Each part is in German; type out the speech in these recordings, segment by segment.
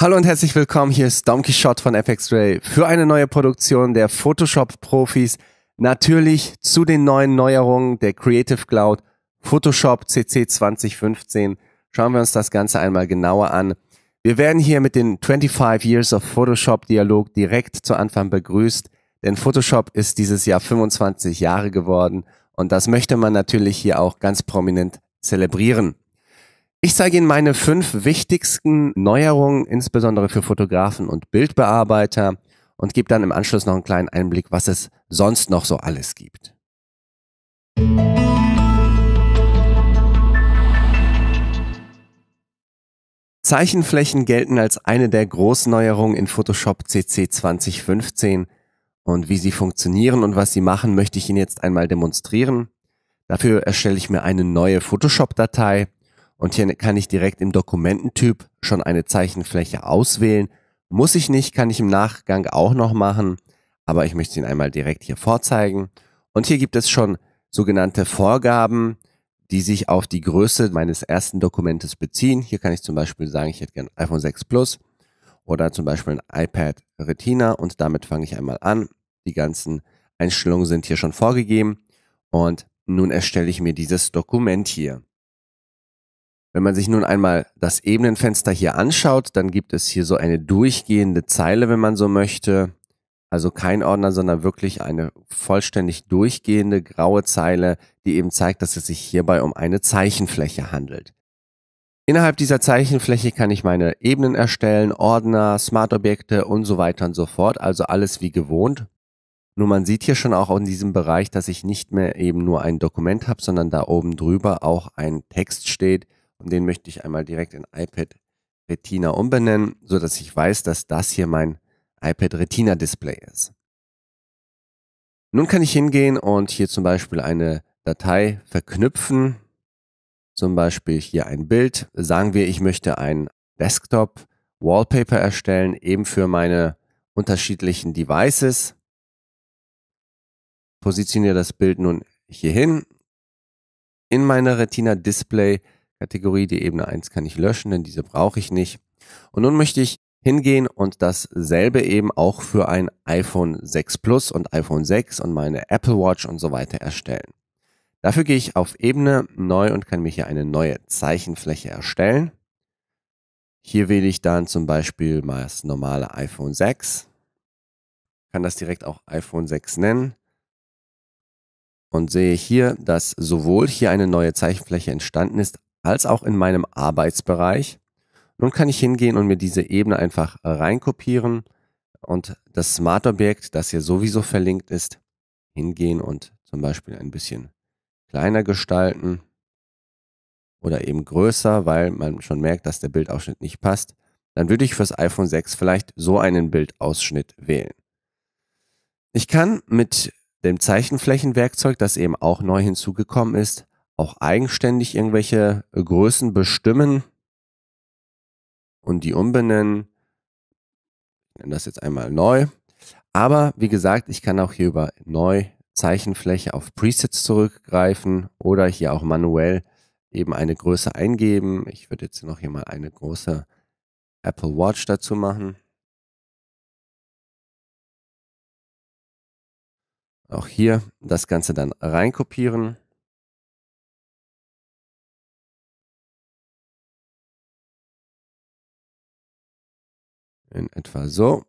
Hallo und herzlich willkommen, hier ist Donkey Shot von FX Ray für eine neue Produktion der Photoshop Profis. Natürlich zu den neuen Neuerungen der Creative Cloud Photoshop CC 2015. Schauen wir uns das Ganze einmal genauer an. Wir werden hier mit den 25 Years of Photoshop Dialog direkt zu Anfang begrüßt, denn Photoshop ist dieses Jahr 25 Jahre geworden und das möchte man natürlich hier auch ganz prominent zelebrieren. Ich zeige Ihnen meine fünf wichtigsten Neuerungen, insbesondere für Fotografen und Bildbearbeiter und gebe dann im Anschluss noch einen kleinen Einblick, was es sonst noch so alles gibt. Zeichenflächen gelten als eine der Großneuerungen in Photoshop CC 2015 und wie sie funktionieren und was sie machen, möchte ich Ihnen jetzt einmal demonstrieren. Dafür erstelle ich mir eine neue Photoshop-Datei und hier kann ich direkt im Dokumententyp schon eine Zeichenfläche auswählen. Muss ich nicht, kann ich im Nachgang auch noch machen, aber ich möchte ihn einmal direkt hier vorzeigen. Und hier gibt es schon sogenannte Vorgaben, die sich auf die Größe meines ersten Dokumentes beziehen. Hier kann ich zum Beispiel sagen, ich hätte gerne iPhone 6 Plus oder zum Beispiel ein iPad Retina und damit fange ich einmal an. Die ganzen Einstellungen sind hier schon vorgegeben und nun erstelle ich mir dieses Dokument hier. Wenn man sich nun einmal das Ebenenfenster hier anschaut, dann gibt es hier so eine durchgehende Zeile, wenn man so möchte. Also kein Ordner, sondern wirklich eine vollständig durchgehende graue Zeile, die eben zeigt, dass es sich hierbei um eine Zeichenfläche handelt. Innerhalb dieser Zeichenfläche kann ich meine Ebenen erstellen, Ordner, Smart-Objekte und so weiter und so fort. Also alles wie gewohnt. Nur man sieht hier schon auch in diesem Bereich, dass ich nicht mehr eben nur ein Dokument habe, sondern da oben drüber auch ein Text steht, und den möchte ich einmal direkt in iPad Retina umbenennen, so dass ich weiß, dass das hier mein iPad Retina Display ist. Nun kann ich hingehen und hier zum Beispiel eine Datei verknüpfen. Zum Beispiel hier ein Bild. Sagen wir, ich möchte ein Desktop Wallpaper erstellen, eben für meine unterschiedlichen Devices. Positioniere das Bild nun hierhin in meiner Retina Display Kategorie. Die Ebene 1 kann ich löschen, denn diese brauche ich nicht. Und nun möchte ich hingehen und dasselbe eben auch für ein iPhone 6 Plus und iPhone 6 und meine Apple Watch und so weiter erstellen. Dafür gehe ich auf Ebene neu und kann mir hier eine neue Zeichenfläche erstellen. Hier wähle ich dann zum Beispiel mal das normale iPhone 6. Kann das direkt auch iPhone 6 nennen. Und sehe hier, dass sowohl hier eine neue Zeichenfläche entstanden ist, als auch in meinem Arbeitsbereich. Nun kann ich hingehen und mir diese Ebene einfach äh, reinkopieren und das Smart-Objekt, das hier sowieso verlinkt ist, hingehen und zum Beispiel ein bisschen kleiner gestalten oder eben größer, weil man schon merkt, dass der Bildausschnitt nicht passt, dann würde ich fürs iPhone 6 vielleicht so einen Bildausschnitt wählen. Ich kann mit dem Zeichenflächenwerkzeug, das eben auch neu hinzugekommen ist, auch eigenständig irgendwelche Größen bestimmen und die umbenennen. Ich nenne das jetzt einmal neu. Aber wie gesagt, ich kann auch hier über neu Zeichenfläche auf Presets zurückgreifen oder hier auch manuell eben eine Größe eingeben. Ich würde jetzt noch hier mal eine große Apple Watch dazu machen. Auch hier das Ganze dann reinkopieren. In etwa so.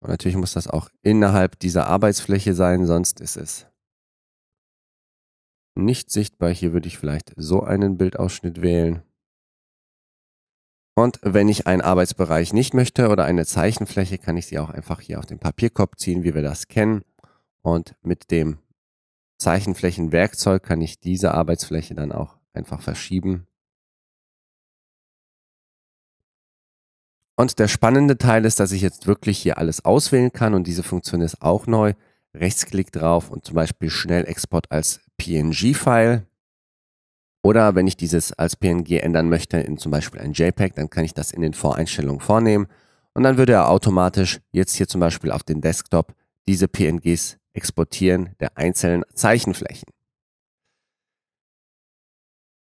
Und natürlich muss das auch innerhalb dieser Arbeitsfläche sein, sonst ist es nicht sichtbar. Hier würde ich vielleicht so einen Bildausschnitt wählen. Und wenn ich einen Arbeitsbereich nicht möchte oder eine Zeichenfläche, kann ich sie auch einfach hier auf den Papierkorb ziehen, wie wir das kennen. Und mit dem Zeichenflächenwerkzeug kann ich diese Arbeitsfläche dann auch einfach verschieben. Und der spannende Teil ist, dass ich jetzt wirklich hier alles auswählen kann und diese Funktion ist auch neu. Rechtsklick drauf und zum Beispiel schnell Export als PNG-File. Oder wenn ich dieses als PNG ändern möchte in zum Beispiel ein JPEG, dann kann ich das in den Voreinstellungen vornehmen. Und dann würde er automatisch jetzt hier zum Beispiel auf den Desktop diese PNGs exportieren der einzelnen Zeichenflächen.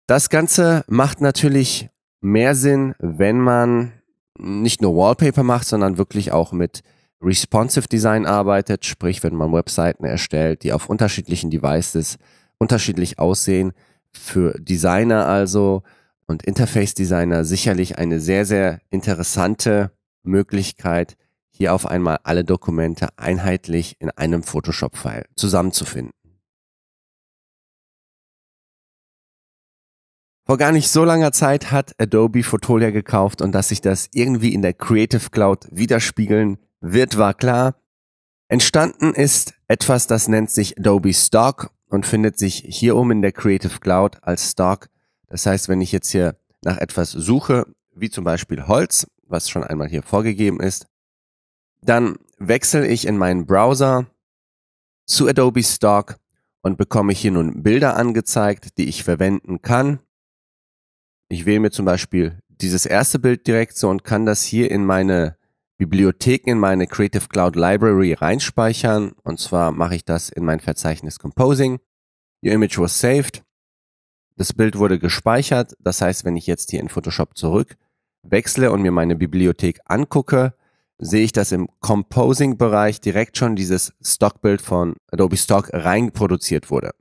Das Ganze macht natürlich mehr Sinn, wenn man nicht nur Wallpaper macht, sondern wirklich auch mit Responsive Design arbeitet, sprich, wenn man Webseiten erstellt, die auf unterschiedlichen Devices unterschiedlich aussehen, für Designer also und Interface Designer sicherlich eine sehr, sehr interessante Möglichkeit, hier auf einmal alle Dokumente einheitlich in einem Photoshop-File zusammenzufinden. Vor gar nicht so langer Zeit hat Adobe Fotolia gekauft und dass sich das irgendwie in der Creative Cloud widerspiegeln wird, war klar. Entstanden ist etwas, das nennt sich Adobe Stock und findet sich hier oben in der Creative Cloud als Stock. Das heißt, wenn ich jetzt hier nach etwas suche, wie zum Beispiel Holz, was schon einmal hier vorgegeben ist, dann wechsle ich in meinen Browser zu Adobe Stock und bekomme hier nun Bilder angezeigt, die ich verwenden kann ich wähle mir zum Beispiel dieses erste Bild direkt so und kann das hier in meine Bibliotheken, in meine Creative Cloud Library reinspeichern. Und zwar mache ich das in mein Verzeichnis Composing. Your image was saved. Das Bild wurde gespeichert. Das heißt, wenn ich jetzt hier in Photoshop zurück wechsle und mir meine Bibliothek angucke, sehe ich, dass im Composing-Bereich direkt schon dieses Stockbild von Adobe Stock reinproduziert wurde.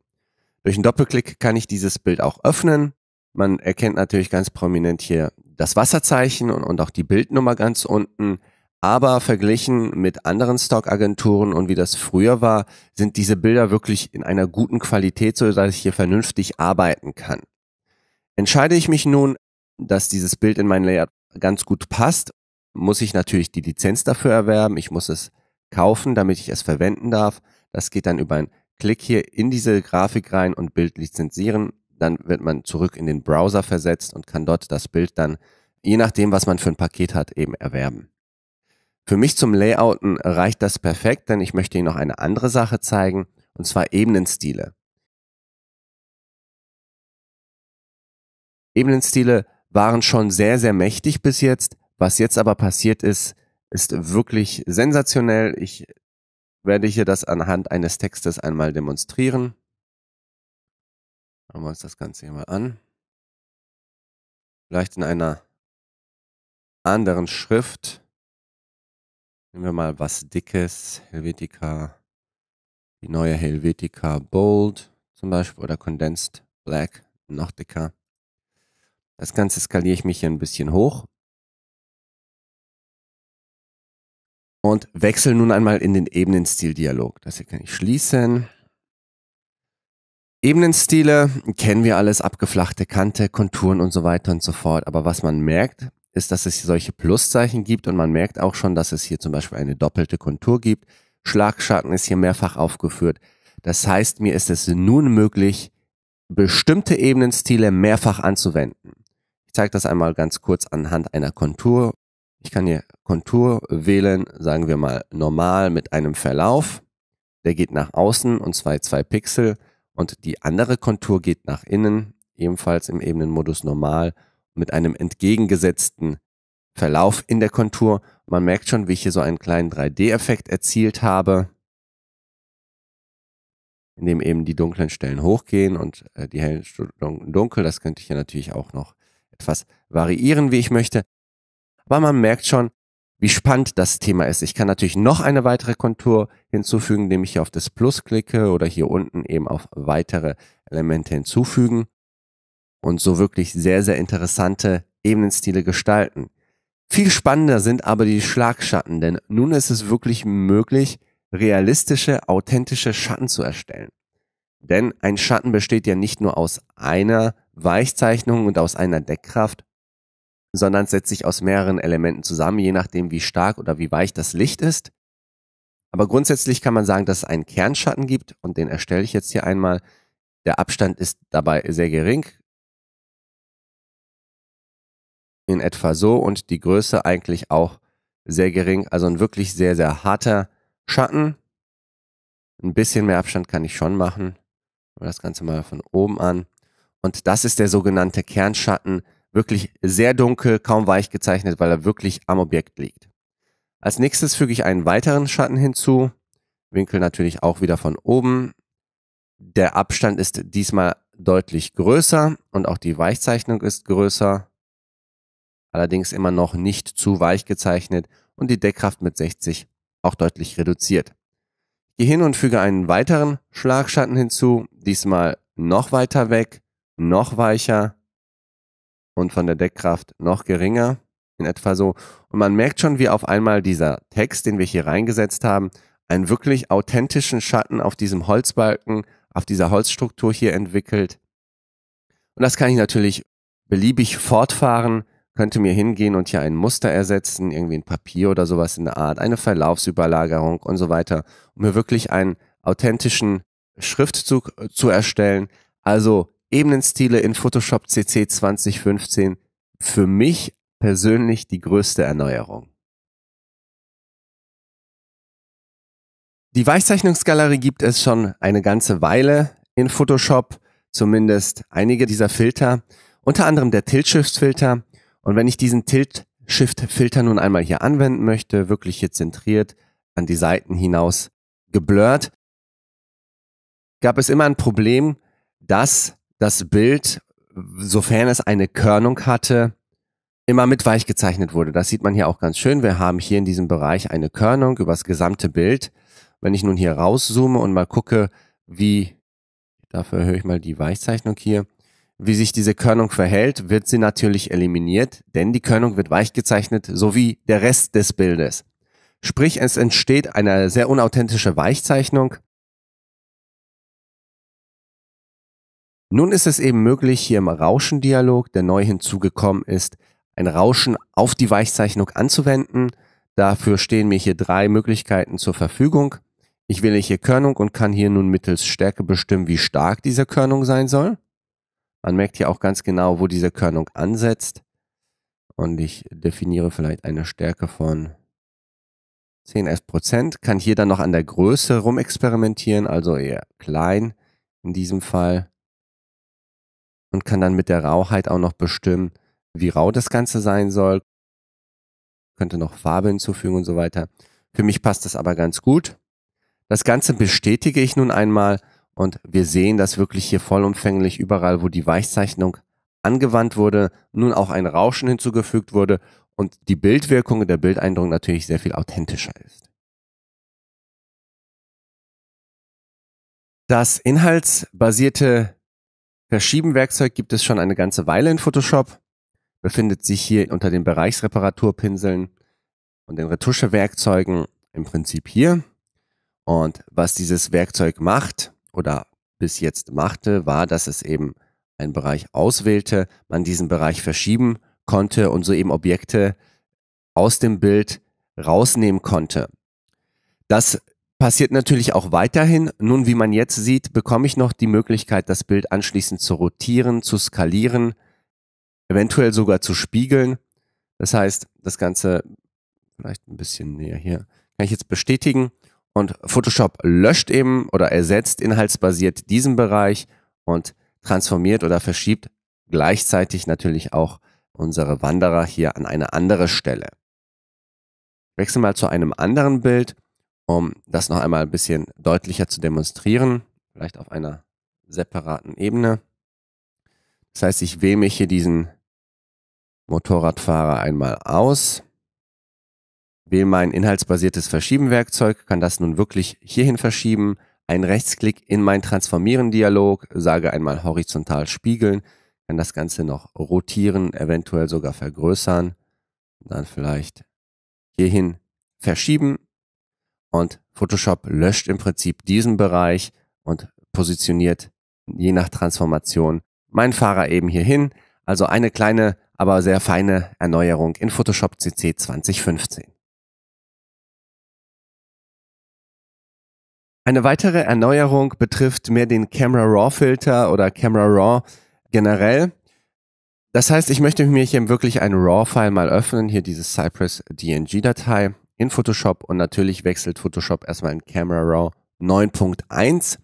Durch einen Doppelklick kann ich dieses Bild auch öffnen. Man erkennt natürlich ganz prominent hier das Wasserzeichen und, und auch die Bildnummer ganz unten. Aber verglichen mit anderen Stockagenturen und wie das früher war, sind diese Bilder wirklich in einer guten Qualität, so dass ich hier vernünftig arbeiten kann. Entscheide ich mich nun, dass dieses Bild in mein Layout ganz gut passt, muss ich natürlich die Lizenz dafür erwerben. Ich muss es kaufen, damit ich es verwenden darf. Das geht dann über einen Klick hier in diese Grafik rein und Bild lizenzieren. Dann wird man zurück in den Browser versetzt und kann dort das Bild dann, je nachdem, was man für ein Paket hat, eben erwerben. Für mich zum Layouten reicht das perfekt, denn ich möchte Ihnen noch eine andere Sache zeigen, und zwar Ebenenstile. Ebenenstile waren schon sehr, sehr mächtig bis jetzt. Was jetzt aber passiert ist, ist wirklich sensationell. Ich werde hier das anhand eines Textes einmal demonstrieren. Schauen wir uns das Ganze hier mal an. Vielleicht in einer anderen Schrift. Nehmen wir mal was Dickes. Helvetica, die neue Helvetica Bold zum Beispiel oder Condensed Black, noch dicker. Das Ganze skaliere ich mich hier ein bisschen hoch. Und wechsle nun einmal in den Ebenenstil-Dialog. Das hier kann ich schließen. Ebenenstile kennen wir alles, abgeflachte Kante, Konturen und so weiter und so fort. Aber was man merkt, ist, dass es solche Pluszeichen gibt und man merkt auch schon, dass es hier zum Beispiel eine doppelte Kontur gibt. Schlagschatten ist hier mehrfach aufgeführt. Das heißt, mir ist es nun möglich, bestimmte Ebenenstile mehrfach anzuwenden. Ich zeige das einmal ganz kurz anhand einer Kontur. Ich kann hier Kontur wählen, sagen wir mal normal mit einem Verlauf. Der geht nach außen und zwar zwei Pixel. Und die andere Kontur geht nach innen, ebenfalls im Ebenenmodus normal, mit einem entgegengesetzten Verlauf in der Kontur. Man merkt schon, wie ich hier so einen kleinen 3D-Effekt erzielt habe, indem eben die dunklen Stellen hochgehen und äh, die hellen Stellen dunkel. Das könnte ich ja natürlich auch noch etwas variieren, wie ich möchte. Aber man merkt schon, wie spannend das Thema ist. Ich kann natürlich noch eine weitere Kontur hinzufügen, indem ich hier auf das Plus klicke oder hier unten eben auf weitere Elemente hinzufügen und so wirklich sehr, sehr interessante Ebenenstile gestalten. Viel spannender sind aber die Schlagschatten, denn nun ist es wirklich möglich, realistische, authentische Schatten zu erstellen. Denn ein Schatten besteht ja nicht nur aus einer Weichzeichnung und aus einer Deckkraft, sondern setzt sich aus mehreren Elementen zusammen, je nachdem, wie stark oder wie weich das Licht ist. Aber grundsätzlich kann man sagen, dass es einen Kernschatten gibt und den erstelle ich jetzt hier einmal. Der Abstand ist dabei sehr gering, in etwa so und die Größe eigentlich auch sehr gering. Also ein wirklich sehr, sehr harter Schatten. Ein bisschen mehr Abstand kann ich schon machen. Das Ganze mal von oben an. Und das ist der sogenannte Kernschatten, Wirklich sehr dunkel, kaum weich gezeichnet, weil er wirklich am Objekt liegt. Als nächstes füge ich einen weiteren Schatten hinzu. Winkel natürlich auch wieder von oben. Der Abstand ist diesmal deutlich größer und auch die Weichzeichnung ist größer. Allerdings immer noch nicht zu weich gezeichnet und die Deckkraft mit 60 auch deutlich reduziert. Gehe hin und füge einen weiteren Schlagschatten hinzu, diesmal noch weiter weg, noch weicher und von der Deckkraft noch geringer, in etwa so. Und man merkt schon, wie auf einmal dieser Text, den wir hier reingesetzt haben, einen wirklich authentischen Schatten auf diesem Holzbalken, auf dieser Holzstruktur hier entwickelt. Und das kann ich natürlich beliebig fortfahren, könnte mir hingehen und hier ein Muster ersetzen, irgendwie ein Papier oder sowas in der Art, eine Verlaufsüberlagerung und so weiter, um mir wirklich einen authentischen Schriftzug äh, zu erstellen. Also Ebenenstile in Photoshop CC 2015 für mich persönlich die größte Erneuerung. Die Weichzeichnungsgalerie gibt es schon eine ganze Weile in Photoshop, zumindest einige dieser Filter, unter anderem der Tilt-Shift-Filter. Und wenn ich diesen Tilt-Shift-Filter nun einmal hier anwenden möchte, wirklich hier zentriert an die Seiten hinaus geblurrt, gab es immer ein Problem, dass das Bild, sofern es eine Körnung hatte, immer mit weich gezeichnet wurde. Das sieht man hier auch ganz schön. Wir haben hier in diesem Bereich eine Körnung über das gesamte Bild. Wenn ich nun hier rauszoome und mal gucke, wie, dafür höre ich mal die Weichzeichnung hier, wie sich diese Körnung verhält, wird sie natürlich eliminiert, denn die Körnung wird weich gezeichnet, so wie der Rest des Bildes. Sprich, es entsteht eine sehr unauthentische Weichzeichnung, Nun ist es eben möglich, hier im Rauschendialog, der neu hinzugekommen ist, ein Rauschen auf die Weichzeichnung anzuwenden. Dafür stehen mir hier drei Möglichkeiten zur Verfügung. Ich wähle hier Körnung und kann hier nun mittels Stärke bestimmen, wie stark diese Körnung sein soll. Man merkt hier auch ganz genau, wo diese Körnung ansetzt. Und ich definiere vielleicht eine Stärke von 10, 11 Prozent. Kann hier dann noch an der Größe rumexperimentieren, also eher klein in diesem Fall und kann dann mit der Rauheit auch noch bestimmen, wie rau das Ganze sein soll. Könnte noch Farbe hinzufügen und so weiter. Für mich passt das aber ganz gut. Das Ganze bestätige ich nun einmal und wir sehen, dass wirklich hier vollumfänglich überall, wo die Weichzeichnung angewandt wurde, nun auch ein Rauschen hinzugefügt wurde und die Bildwirkung und der Bildeindruck natürlich sehr viel authentischer ist. Das inhaltsbasierte Verschieben-Werkzeug gibt es schon eine ganze Weile in Photoshop, befindet sich hier unter den Bereichsreparaturpinseln und den Retuschewerkzeugen im Prinzip hier. Und was dieses Werkzeug macht oder bis jetzt machte, war, dass es eben einen Bereich auswählte, man diesen Bereich verschieben konnte und so eben Objekte aus dem Bild rausnehmen konnte. Das passiert natürlich auch weiterhin. Nun, wie man jetzt sieht, bekomme ich noch die Möglichkeit, das Bild anschließend zu rotieren, zu skalieren, eventuell sogar zu spiegeln. Das heißt, das Ganze vielleicht ein bisschen näher hier, kann ich jetzt bestätigen. Und Photoshop löscht eben oder ersetzt inhaltsbasiert diesen Bereich und transformiert oder verschiebt gleichzeitig natürlich auch unsere Wanderer hier an eine andere Stelle. Wechsel mal zu einem anderen Bild um das noch einmal ein bisschen deutlicher zu demonstrieren, vielleicht auf einer separaten Ebene. Das heißt, ich wähle mich hier diesen Motorradfahrer einmal aus, wähle mein inhaltsbasiertes Verschieben-Werkzeug, kann das nun wirklich hierhin verschieben, einen Rechtsklick in mein Transformieren-Dialog, sage einmal horizontal spiegeln, kann das Ganze noch rotieren, eventuell sogar vergrößern, dann vielleicht hierhin verschieben, und Photoshop löscht im Prinzip diesen Bereich und positioniert je nach Transformation meinen Fahrer eben hier hin. Also eine kleine, aber sehr feine Erneuerung in Photoshop CC 2015. Eine weitere Erneuerung betrifft mehr den Camera Raw Filter oder Camera Raw generell. Das heißt, ich möchte mir hier wirklich ein RAW-File mal öffnen, hier diese Cypress DNG-Datei in Photoshop und natürlich wechselt Photoshop erstmal in Camera Raw 9.1.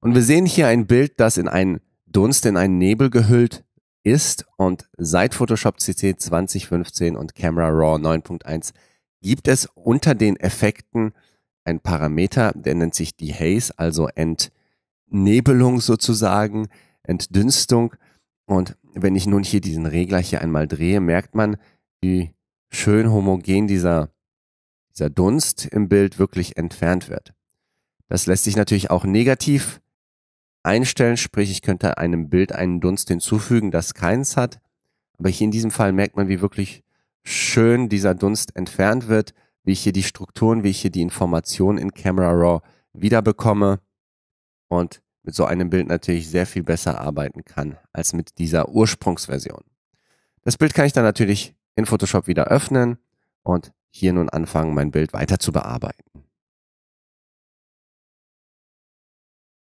Und wir sehen hier ein Bild, das in einen Dunst, in einen Nebel gehüllt ist und seit Photoshop CC 2015 und Camera Raw 9.1 gibt es unter den Effekten ein Parameter, der nennt sich die Haze, also Entnebelung sozusagen, Entdünstung. Und wenn ich nun hier diesen Regler hier einmal drehe, merkt man, wie schön homogen dieser dieser Dunst im Bild wirklich entfernt wird. Das lässt sich natürlich auch negativ einstellen, sprich ich könnte einem Bild einen Dunst hinzufügen, das keins hat. Aber hier in diesem Fall merkt man, wie wirklich schön dieser Dunst entfernt wird, wie ich hier die Strukturen, wie ich hier die Informationen in Camera Raw wiederbekomme und mit so einem Bild natürlich sehr viel besser arbeiten kann als mit dieser Ursprungsversion. Das Bild kann ich dann natürlich in Photoshop wieder öffnen und hier nun anfangen, mein Bild weiter zu bearbeiten.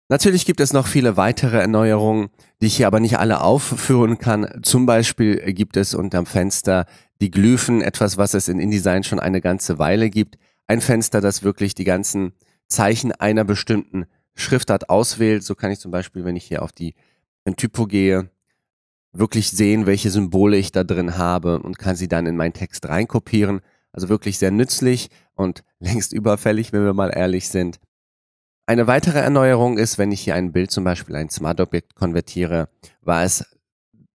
Natürlich gibt es noch viele weitere Erneuerungen, die ich hier aber nicht alle aufführen kann. Zum Beispiel gibt es unterm Fenster die Glyphen, etwas, was es in InDesign schon eine ganze Weile gibt. Ein Fenster, das wirklich die ganzen Zeichen einer bestimmten Schriftart auswählt. So kann ich zum Beispiel, wenn ich hier auf die Typo gehe, wirklich sehen, welche Symbole ich da drin habe und kann sie dann in meinen Text reinkopieren. Also wirklich sehr nützlich und längst überfällig, wenn wir mal ehrlich sind. Eine weitere Erneuerung ist, wenn ich hier ein Bild zum Beispiel ein Smart-Objekt konvertiere, war es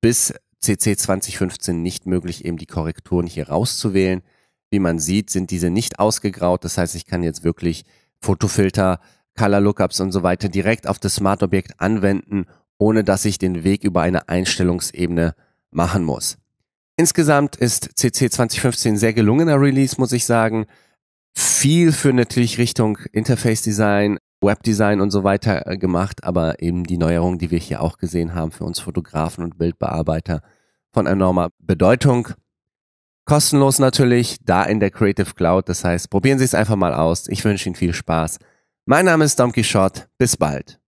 bis CC 2015 nicht möglich, eben die Korrekturen hier rauszuwählen. Wie man sieht, sind diese nicht ausgegraut. Das heißt, ich kann jetzt wirklich Fotofilter, Color Lookups und so weiter direkt auf das Smart Objekt anwenden, ohne dass ich den Weg über eine Einstellungsebene machen muss. Insgesamt ist CC 2015 ein sehr gelungener Release, muss ich sagen. Viel für natürlich Richtung Interface Design, Web Design und so weiter äh, gemacht, aber eben die Neuerungen, die wir hier auch gesehen haben, für uns Fotografen und Bildbearbeiter von enormer Bedeutung. Kostenlos natürlich, da in der Creative Cloud. Das heißt, probieren Sie es einfach mal aus. Ich wünsche Ihnen viel Spaß. Mein Name ist Donkey Short. Bis bald.